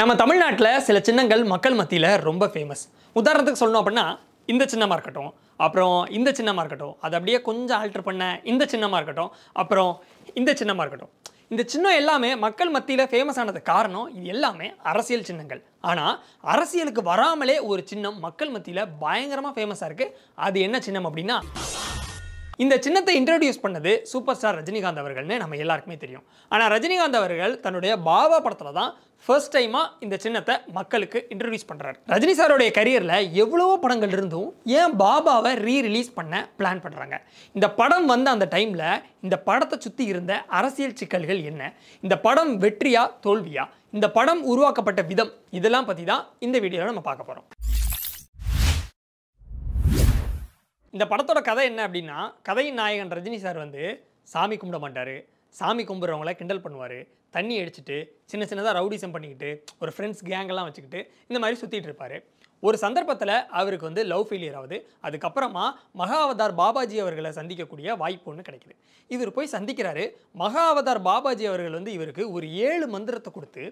நம்ம தமிழ்நாட்டில் சில சின்னங்கள் மக்கள் மத்தியில் ரொம்ப ஃபேமஸ் உதாரணத்துக்கு சொல்லணும் அப்படின்னா இந்த சின்னமாக இருக்கட்டும் அப்புறம் இந்த சின்னமாக இருக்கட்டும் அது அப்படியே கொஞ்சம் ஆல்ட்ரு பண்ண இந்த சின்னமாக இருக்கட்டும் அப்புறம் இந்த சின்னமாக இருக்கட்டும் இந்த சின்னம் எல்லாமே மக்கள் மத்தியில் ஃபேமஸ் ஆனது காரணம் இது எல்லாமே அரசியல் சின்னங்கள் ஆனால் அரசியலுக்கு வராமலே ஒரு சின்னம் மக்கள் மத்தியில் பயங்கரமாக ஃபேமஸாக இருக்குது அது என்ன சின்னம் அப்படின்னா இந்த சின்னத்தை இன்ட்ரடியூஸ் பண்ணது சூப்பர் ஸ்டார் ரஜினிகாந்த் அவர்கள்னு நம்ம எல்லாருக்குமே தெரியும் ஆனால் ரஜினிகாந்த் அவர்கள் தன்னுடைய பாபா படத்தில் தான் ஃபர்ஸ்ட் டைமாக இந்த சின்னத்தை மக்களுக்கு இன்ட்ரடியூஸ் பண்ணுறாரு ரஜினி சாரோடைய கரியரில் எவ்வளவோ படங்கள் இருந்தும் ஏன் பாபாவை ரீ ரிலீஸ் பண்ண பிளான் பண்ணுறாங்க இந்த படம் வந்த அந்த டைமில் இந்த படத்தை சுற்றி இருந்த அரசியல் சிக்கல்கள் என்ன இந்த படம் வெற்றியா தோல்வியா இந்த படம் உருவாக்கப்பட்ட விதம் இதெல்லாம் பற்றி தான் இந்த வீடியோவில் நம்ம பார்க்க போகிறோம் இந்த படத்தோட கதை என்ன அப்படின்னா கதையின் நாயகன் ரஜினி சார் வந்து சாமி கும்பிட மாட்டார் சாமி கும்பிட்றவங்கள கிண்டல் பண்ணுவார் தண்ணி அடிச்சுட்டு சின்ன சின்னதாக ரவுடிசம் பண்ணிக்கிட்டு ஒரு ஃப்ரெண்ட்ஸ் கேங்கெல்லாம் வச்சுக்கிட்டு இந்த மாதிரி சுற்றிட்டு இருப்பார் ஒரு சந்தர்ப்பத்தில் அவருக்கு வந்து லவ் ஃபெயிலியர் ஆகுது அதுக்கப்புறமா மகா அவதார் பாபாஜி அவர்களை சந்திக்கக்கூடிய வாய்ப்பு ஒன்று கிடைக்குது இவர் போய் சந்திக்கிறாரு மகா அவதார் பாபாஜி அவர்கள் வந்து இவருக்கு ஒரு ஏழு மந்திரத்தை கொடுத்து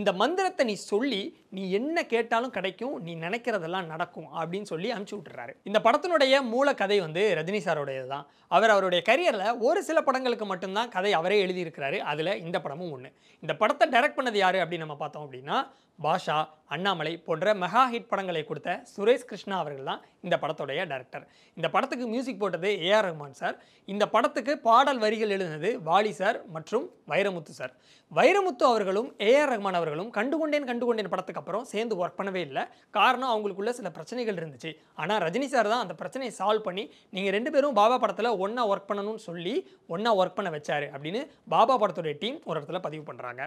இந்த மந்திரத்தை நீ சொல்லி நீ என்ன கேட்டாலும் கிடைக்கும் நீ நினைக்கிறதெல்லாம் நடக்கும் அப்படின்னு சொல்லி அனுப்பிச்சி விட்டுறாரு இந்த படத்தினுடைய மூல கதை வந்து ரஜினி சாரோடையது தான் அவர் அவருடைய கரியரில் ஒரு சில படங்களுக்கு மட்டும்தான் கதை அவரே எழுதியிருக்கிறாரு அதில் இந்த படமும் ஒன்று இந்த படத்தை டைரக்ட் பண்ணது யார் அப்படின்னு நம்ம பார்த்தோம் அப்படின்னா பாஷா அண்ணாமலை போன்ற மெகா ஹிட் படங்களை கொடுத்த சுரேஷ் கிருஷ்ணா அவர்கள் தான் இந்த படத்துடைய டேரக்டர் இந்த படத்துக்கு மியூசிக் போட்டது ஏஆர் ரஹ்மான் சார் இந்த படத்துக்கு பாடல் வரிகள் எழுதினது வாலி சார் மற்றும் வைரமுத்து சார் வைரமுத்து அவர்களும் ஏஆர் ரஹ்மான் அவர்களும் கண்டுகொண்டேன் கண்டுகொண்டேன் படத்துக்கு அப்புறம் சேர்ந்து ஒர்க் பண்ணவே இல்லை காரணம் அவங்களுக்குள்ள சில பிரச்சனைகள் இருந்துச்சு ஆனால் ரஜினி சார் தான் அந்த பிரச்சனையை சால்வ் பண்ணி நீங்கள் ரெண்டு பேரும் பாபா படத்தில் ஒன்றா ஒர்க் பண்ணணும்னு சொல்லி ஒன்றா ஒர்க் பண்ண வச்சாரு அப்படின்னு பாபா படத்துடைய டீம் ஒரு இடத்துல பதிவு பண்ணுறாங்க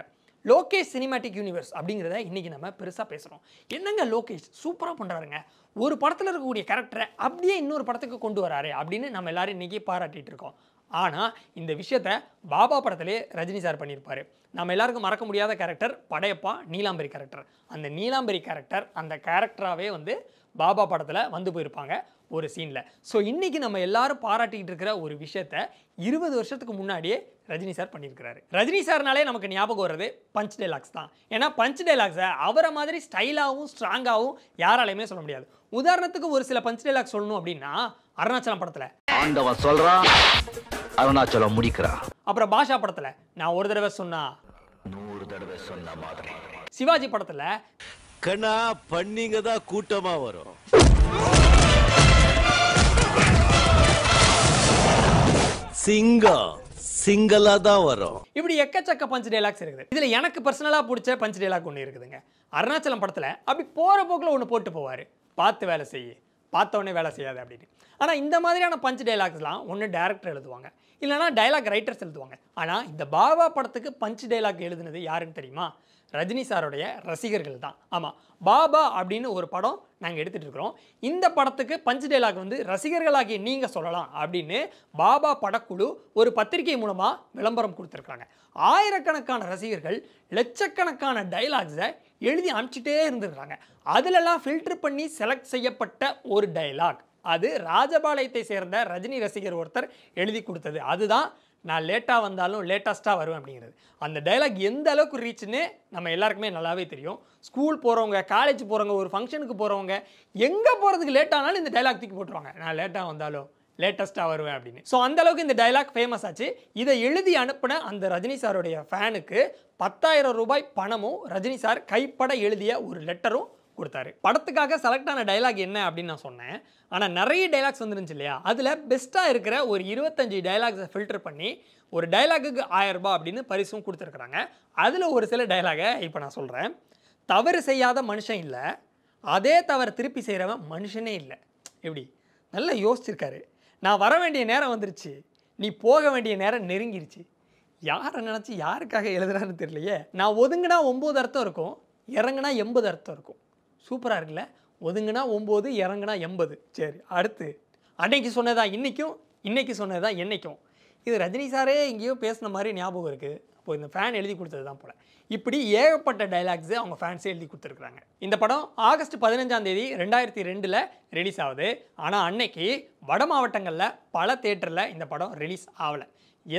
லோகேஷ் சினிமேட்டிக் யூனிவர்ஸ் அப்படிங்கிறத இன்றைக்கி நம்ம பெருசாக பேசுகிறோம் என்னங்க லோகேஷ் சூப்பராக பண்ணுறாருங்க ஒரு படத்தில் இருக்கக்கூடிய கேரக்டரை அப்படியே இன்னொரு படத்துக்கு கொண்டு வராரு அப்படின்னு நம்ம எல்லோரும் இன்றைக்கி பாராட்டிகிட்டு இருக்கோம் ஆனால் இந்த விஷயத்த பாபா படத்திலே ரஜினி சார் பண்ணியிருப்பார் நம்ம எல்லாருக்கும் மறக்க முடியாத கேரக்டர் படையப்பா நீலாம்பரி கேரக்டர் அந்த நீலாம்பரி கேரக்டர் அந்த கேரக்டராகவே வந்து பாபா படத்தில் வந்து போயிருப்பாங்க ஒரு சீனில் ஸோ இன்றைக்கி நம்ம எல்லாரும் பாராட்டிக்கிட்டு இருக்கிற ஒரு விஷயத்த இருபது வருஷத்துக்கு முன்னாடியே ரஜினி சார் பண்ணியிருக்கிறாரு ரஜினி சார்னாலே நமக்கு ஞாபகம் வர்றது பஞ்ச் டைலாக்ஸ் தான் ஏன்னா பஞ்ச் டைலாக்ஸை அவரை மாதிரி ஸ்டைலாகவும் ஸ்ட்ராங்காகவும் யாராலையுமே சொல்ல முடியாது உதாரணத்துக்கு ஒரு சில பஞ்ச் டைலாக்ஸ் சொல்லணும் அப்படின்னா அருணாச்சலம் படத்தில் சொல்றா அருணாச்சலம் முடிக்கிறா அப்புறம் பாஷா படத்தில் நான் ஒரு தடவை சொன்னா நூறு தடவை சொன்ன மாதிரி சிவாஜி படத்தில் கண்ணா பண்ணிங்க தான் கூட்டமாக வரும் சிங்கம் சிங்கிளா தான் வரும் இப்படி எக்கச்சக்க பஞ்ச் டைலாக்ஸ் இருக்குது இதுல எனக்கு பர்சனலா பிடிச்ச பஞ்ச் டைலாக் ஒன்று இருக்குதுங்க அருணாச்சலம் படத்துல அப்படி போற போக்குல ஒன்று போட்டு போவாரு பார்த்து வேலை செய்யு உடனே வேலை செய்யாது அப்படின்னு ஆனால் இந்த மாதிரியான பஞ்ச் டைலாக்ஸ்லாம் ஒன்று டேரக்டர் எழுதுவாங்க இல்லைனா டைலாக் ரைட்டர்ஸ் எழுதுவாங்க ஆனால் இந்த பாபா படத்துக்கு பஞ்ச் டைலாக் எழுதுனது யாருன்னு தெரியுமா ரஜினி சாருடைய ரசிகர்கள் தான் ஆமாம் பாபா அப்படின்னு ஒரு படம் நாங்கள் எடுத்துகிட்டு இருக்கிறோம் இந்த படத்துக்கு பஞ்சு டைலாக் வந்து ரசிகர்களாகிய நீங்கள் சொல்லலாம் அப்படின்னு பாபா படக்குழு ஒரு பத்திரிகை மூலமாக விளம்பரம் கொடுத்துருக்காங்க ஆயிரக்கணக்கான ரசிகர்கள் லட்சக்கணக்கான டைலாக்ஸை எழுதி அனுப்பிச்சிட்டே இருந்துருக்காங்க அதிலெல்லாம் ஃபில்டர் பண்ணி செலக்ட் செய்யப்பட்ட ஒரு டைலாக் அது ராஜபாளையத்தை சேர்ந்த ரஜினி ரசிகர் ஒருத்தர் எழுதி கொடுத்தது அதுதான் நான் லேட்டாக வந்தாலும் லேட்டஸ்ட்டாக வருவேன் அப்படிங்கிறது அந்த டைலாக் எந்த அளவுக்கு ரீச்சுன்னு நம்ம எல்லாருக்குமே நல்லாவே தெரியும் ஸ்கூல் போகிறவங்க காலேஜ் போகிறவங்க ஒரு ஃபங்க்ஷனுக்கு போகிறவங்க எங்கே போகிறதுக்கு லேட்டானாலும் இந்த டைலாக் தூக்கி போட்டுருவாங்க நான் லேட்டாக வந்தாலும் லேட்டஸ்ட்டாக வருவேன் அப்படின்னு ஸோ அந்தளவுக்கு இந்த டைலாக் ஃபேமஸ் ஆச்சு இதை எழுதி அனுப்பின அந்த ரஜினி சாருடைய ஃபேனுக்கு பத்தாயிரம் ரூபாய் பணமும் ரஜினி சார் கைப்பட எழுதிய ஒரு லெட்டரும் கொடுத்தாரு படத்துக்காக செலக்ட் ஆன டைலாக் என்ன அப்படின்னு நான் சொன்னேன் ஆனால் நிறைய டைலாக்ஸ் வந்துருந்துச்சு இல்லையா அதில் பெஸ்ட்டாக இருக்கிற ஒரு இருபத்தஞ்சி டைலாக்ஸை ஃபில்டர் பண்ணி ஒரு டைலாக்குக்கு ஆயரரூபா அப்படின்னு பரிசும் கொடுத்துருக்குறாங்க அதில் ஒரு சில டைலாகை இப்போ நான் சொல்கிறேன் தவறு செய்யாத மனுஷன் இல்லை அதே தவறு திருப்பி செய்கிறவன் மனுஷனே இல்லை எப்படி நல்லா யோசிச்சிருக்காரு நான் வர வேண்டிய நேரம் வந்துருச்சு நீ போக வேண்டிய நேரம் நெருங்கிருச்சு யாரை நினச்சி யாருக்காக எழுதுறான்னு தெரியலையே நான் ஒதுங்கினா ஒம்பது அர்த்தம் இருக்கும் இறங்குனா எண்பது அர்த்தம் இருக்கும் சூப்பராக இருக்குல்ல ஒதுங்கினா ஒம்பது இறங்குனா எண்பது சரி அடுத்து அன்னைக்கு சொன்னதா இன்றைக்கும் இன்றைக்கி சொன்னதா என்றைக்கும் இது ரஜினி சாரே எங்கேயோ பேசின மாதிரி ஞாபகம் இருக்குது இப்போ இந்த ஃபேன் எழுதி கொடுத்தது தான் போல் இப்படி ஏகப்பட்ட டைலாக்ஸு அவங்க ஃபேன்ஸே எழுதி கொடுத்துருக்குறாங்க இந்த படம் ஆகஸ்ட் பதினஞ்சாம் தேதி ரெண்டாயிரத்தி ரெண்டில் ரிலீஸ் ஆகுது ஆனால் அன்னைக்கு வட மாவட்டங்களில் பல தேட்டரில் இந்த படம் ரிலீஸ் ஆகலை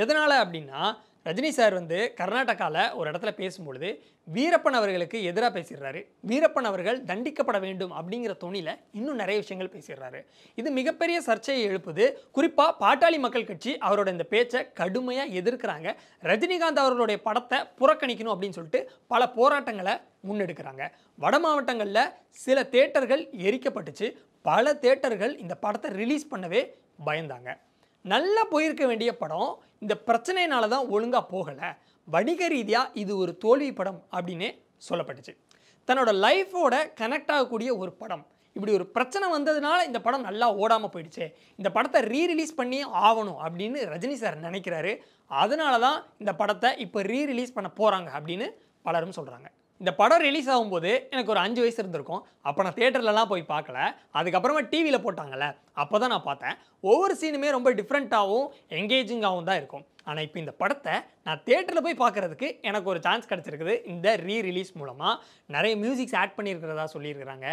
எதனால் அப்படின்னா ரஜினி சார் வந்து கர்நாடகாவில் ஒரு இடத்துல பேசும்பொழுது வீரப்பன் அவர்களுக்கு எதிராக பேசிடுறாரு வீரப்பன் அவர்கள் தண்டிக்கப்பட வேண்டும் அப்படிங்கிற துணியில் இன்னும் நிறைய விஷயங்கள் பேசிடுறாரு இது மிகப்பெரிய சர்ச்சையை எழுப்புது குறிப்பாக பாட்டாளி மக்கள் கட்சி அவரோட இந்த பேச்சை கடுமையாக எதிர்க்கிறாங்க ரஜினிகாந்த் அவர்கள் அவர்களுடைய படத்தை புறக்கணிக்கணும் அப்படின்னு சொல்லிட்டு பல போராட்டங்களை முன்னெடுக்கிறாங்க வட மாவட்டங்களில் சில தேட்டர்கள் எரிக்கப்பட்டுச்சு பல தேட்டர்கள் இந்த படத்தை ரிலீஸ் பண்ணவே பயந்தாங்க நல்லா போயிருக்க வேண்டிய படம் இந்த பிரச்சனையினால தான் ஒழுங்காக போகலை வணிக ரீதியாக இது ஒரு தோல்வி படம் அப்படின்னே சொல்லப்பட்டுச்சு தன்னோட லைஃபோட கனெக்ட் ஆகக்கூடிய ஒரு படம் இப்படி ஒரு பிரச்சனை வந்ததுனால இந்த படம் நல்லா ஓடாமல் போயிடுச்சு இந்த படத்தை ரீ ரிலீஸ் பண்ணி ஆகணும் அப்படின்னு ரஜினி சார் நினைக்கிறாரு அதனால தான் இந்த படத்தை இப்போ ரீ ரிலீஸ் பண்ண போகிறாங்க அப்படின்னு பலரும் சொல்கிறாங்க இந்த படம் ரிலீஸ் ஆகும்போது எனக்கு ஒரு அஞ்சு வயசு இருந்திருக்கும் அப்போ நான் தேட்டர்லலாம் போய் பார்க்கல அதுக்கப்புறமா டிவியில் போட்டாங்கல்ல அப்போ தான் நான் பார்த்தேன் ஒவ்வொரு சீனுமே ரொம்ப டிஃப்ரெண்ட்டாகவும் என்கேஜிங்காகவும் தான் இருக்கும் ஆனால் இப்போ இந்த படத்தை நான் தேட்டரில் போய் பார்க்குறதுக்கு எனக்கு ஒரு சான்ஸ் கிடச்சிருக்குது இந்த ரீ ரிலீஸ் மூலமாக நிறைய மியூசிக்ஸ் ஆட் பண்ணியிருக்கிறதா சொல்லியிருக்கிறாங்க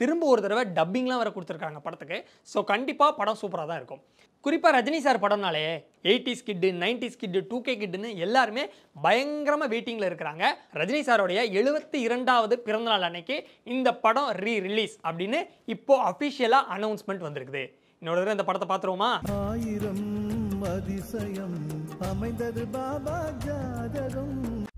திரும்ப ஒரு தடவை டப்பிங்லாம் வர கொடுத்துருக்காங்க படத்துக்கு ஸோ கண்டிப்பாக படம் சூப்பராக தான் இருக்கும் குறிப்பாக ரஜினி சார் படம்னாலே எயிட்டிஸ் கிட்டு நைன்டிஸ் கிட்டு டூ கே கிட்டுன்னு எல்லாருமே பயங்கரமாக வெயிட்டிங்கில் இருக்கிறாங்க ரஜினி சாரோடைய எழுபத்தி இரண்டாவது பிறந்தநாள் அன்னைக்கு இந்த படம் ரீ ரிலீஸ் அப்படின்னு இப்போது அஃபிஷியலாக அனௌன்ஸ்மெண்ட் வந்திருக்குது இன்னொரு தடவை இந்த படத்தை பார்த்துருவோமா ஆயிரம் அதிசயம் அமைந்தது பாபா ஜாதகம்